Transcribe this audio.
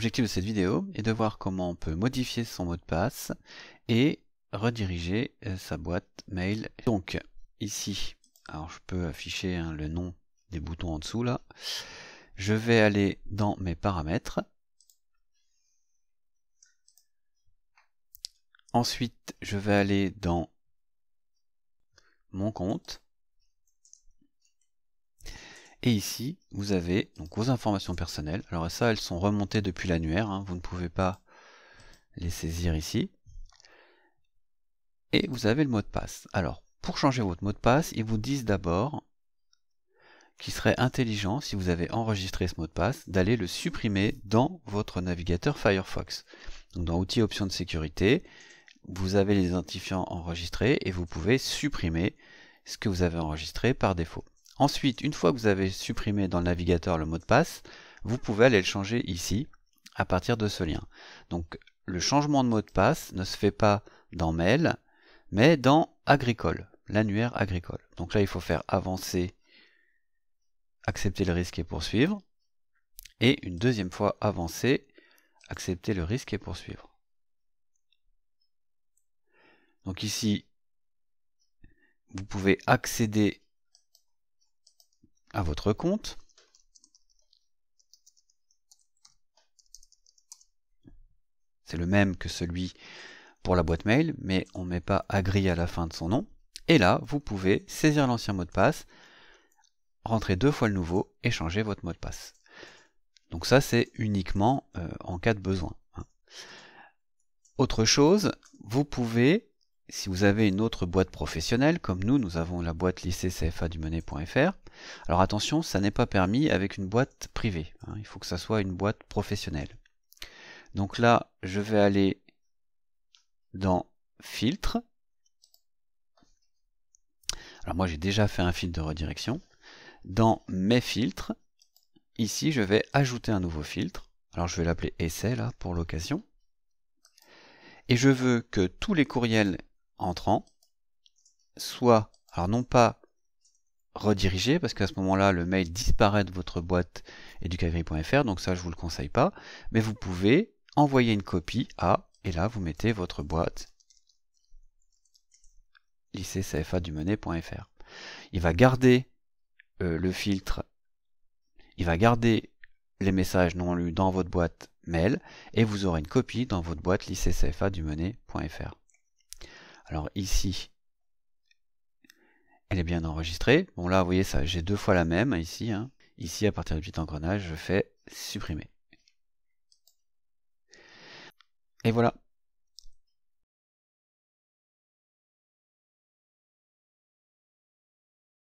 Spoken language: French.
L'objectif de cette vidéo est de voir comment on peut modifier son mot de passe et rediriger euh, sa boîte mail. Donc ici, alors je peux afficher hein, le nom des boutons en dessous là. Je vais aller dans mes paramètres. Ensuite, je vais aller dans mon compte. Et ici, vous avez donc vos informations personnelles. Alors ça, elles sont remontées depuis l'annuaire. Hein. vous ne pouvez pas les saisir ici. Et vous avez le mot de passe. Alors, pour changer votre mot de passe, ils vous disent d'abord qu'il serait intelligent, si vous avez enregistré ce mot de passe, d'aller le supprimer dans votre navigateur Firefox. Donc dans Outils Options de sécurité, vous avez les identifiants enregistrés et vous pouvez supprimer ce que vous avez enregistré par défaut. Ensuite, une fois que vous avez supprimé dans le navigateur le mot de passe, vous pouvez aller le changer ici à partir de ce lien. Donc le changement de mot de passe ne se fait pas dans Mail, mais dans Agricole, l'annuaire agricole. Donc là, il faut faire avancer, accepter le risque et poursuivre. Et une deuxième fois avancer, accepter le risque et poursuivre. Donc ici, vous pouvez accéder à votre compte. C'est le même que celui pour la boîte mail, mais on ne met pas agri à la fin de son nom. Et là, vous pouvez saisir l'ancien mot de passe, rentrer deux fois le nouveau et changer votre mot de passe. Donc ça, c'est uniquement euh, en cas de besoin. Hein. Autre chose, vous pouvez si vous avez une autre boîte professionnelle, comme nous, nous avons la boîte lycée CFA du alors attention, ça n'est pas permis avec une boîte privée. Hein. il faut que ça soit une boîte professionnelle. Donc là, je vais aller dans filtre. Alors moi, j'ai déjà fait un filtre de redirection. Dans mes filtres, ici, je vais ajouter un nouveau filtre. Alors je vais l'appeler essai là pour l'occasion. Et je veux que tous les courriels entrant, soit, alors non pas rediriger, parce qu'à ce moment-là, le mail disparaît de votre boîte educagri.fr, donc ça, je vous le conseille pas, mais vous pouvez envoyer une copie à, et là, vous mettez votre boîte lycée du Il va garder euh, le filtre, il va garder les messages non lus dans votre boîte mail, et vous aurez une copie dans votre boîte lycée du alors ici, elle est bien enregistrée. Bon là, vous voyez ça, j'ai deux fois la même ici. Hein. Ici, à partir du petit engrenage, je fais supprimer. Et voilà,